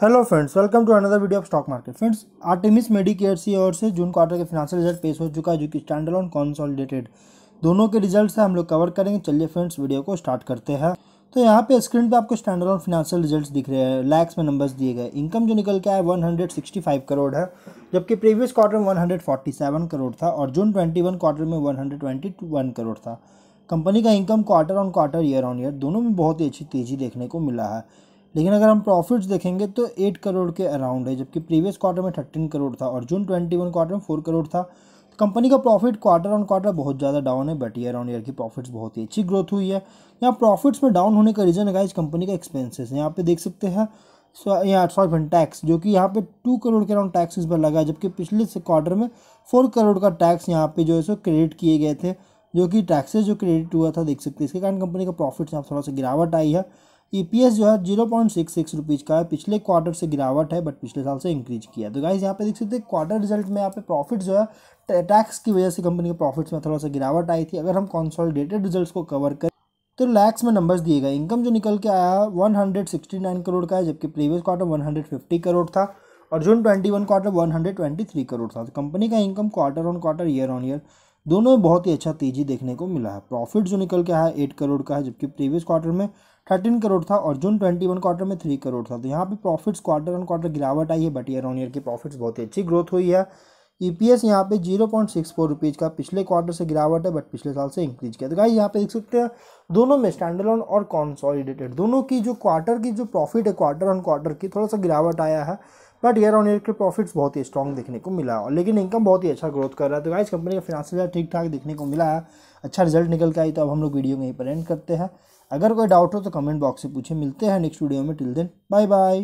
hello friends welcome to another video of stock market friends Artemis Medicare सी और से June quarter के financial result पेश हो चुका है जो कि स्टैंडर्ड ऑन कॉन्सोलिडेटेड दोनों के रिजल्ट से हम लोग कवर करेंगे चलिए फ्रेंड्स वीडियो को स्टार्ट करते हैं तो यहाँ पे स्क्रीन पे आपको स्टैंडर्ड ऑन फिनेंशियल रिजल्ट दिख रहे हैं लैक्स में नंबर्स दिए गए इनकम जो निकल के आया वन करोड़ है जबकि प्रीवियस क्वार्टर में वन करोड़ था और जून ट्वेंटी क्वार्टर में वन करोड़ था कंपनी का income quarter on quarter year on year दोनों में बहुत ही अच्छी तेज़ी देखने को मिला है लेकिन अगर हम प्रॉफिट्स देखेंगे तो एट करोड़ के अराउंड है जबकि प्रीवियस क्वार्टर में थर्टीन करोड़ था और जून ट्वेंटी वन क्वार्टर में फोर करोड़ था कंपनी तो का प्रॉफिट क्वार्टर ऑन क्वार्टर बहुत ज़्यादा डाउन है बट ईयर ऑन ईयर की प्रॉफिट्स बहुत ही अच्छी ग्रोथ हुई है यहाँ प्रॉफिट्स में डाउन होने का रीज़न है इस कंपनी का एक्सपेंसेस यहाँ पे देख सकते हैं यहाँ सॉरी टैक्स जो कि यहाँ पे टू करोड़ के अराउंड टैक्स इस पर लगा है जबकि पिछले से क्वार्टर में फोर करोड़ का टैक्स यहाँ पे जो है सो क्रेडिट किए गए थे जो कि टैक्सेस जो क्रेडिट हुआ था देख सकते हैं इसके कारण कंपनी का प्रॉफिट यहाँ थोड़ा सा गिरावट आई है ई e जो है zero point six six rupees का है पिछले क्वार्टर से गिरावट है बट पिछले साल से इंक्रीज किया है तो गाइज यहाँ पे देख सकते हैं क्वार्टर रिजल्ट में यहाँ पे प्रॉफिट जो है टैक्स की वजह से कंपनी के प्रॉफिट्स में थोड़ा सा गिरावट आई थी अगर हम कॉन्सॉलिडेटेड रिजल्ट को कवर करें तो लैक्स में नंबर्स दिए गए इनकम जो निकल के आया नाइन करोड़ का है जबकि प्रीवियस क्वार्टर फिफ्टी करोड़ था और June one quarter three crore था तो कंपनी का income quarter on quarter year on year दोनों में बहुत ही अच्छा तेजी देखने को मिला है प्रॉफिट जो निकल के आया एट करोड़ का है जबकि प्रीवियस क्वार्टर में थर्टीन करोड़ था और जून ट्वेंटी वन क्वार्टर में थ्री करोड़ था तो यहाँ पे प्रॉफिट्स क्वार्टर ऑन क्वार्टर गिरावट आई है बट ईयर ऑन ईयर की प्रॉफिट्स बहुत ही अच्छी ग्रोथ हुई है ई पी एस यहाँ पे zero point six four rupees का पिछले क्वार्टर से गिरावट है बट पिछले साल से इंक्रीज किया तो गाइस यहाँ पे देख सकते हैं दोनों में स्टैंडलोन और कॉन्सॉलिडेटेड दोनों की जो क्वार्टर की जो प्रॉफिट है क्वार्टर ऑन क्वार्टर की थोड़ा सा गिरावट आया है बट ईयर ऑन ईयर के प्रॉफिट्स बहुत ही स्ट्रॉन्ग देखने को मिला और लेकिन इनकम बहुत ही अच्छा ग्रोथ कर रहा है तो गाइस कंपनी का फिनांशियल ठीक ठाक देखने को मिला है अच्छा रिजल्ट निकल के आई तो अब हम लोग वीडियो में ही पर एंड करते हैं अगर कोई डाउट हो तो कमेंट बॉक्स से पूछे मिलते हैं नेक्स्ट वीडियो में टिल देन बाय बाय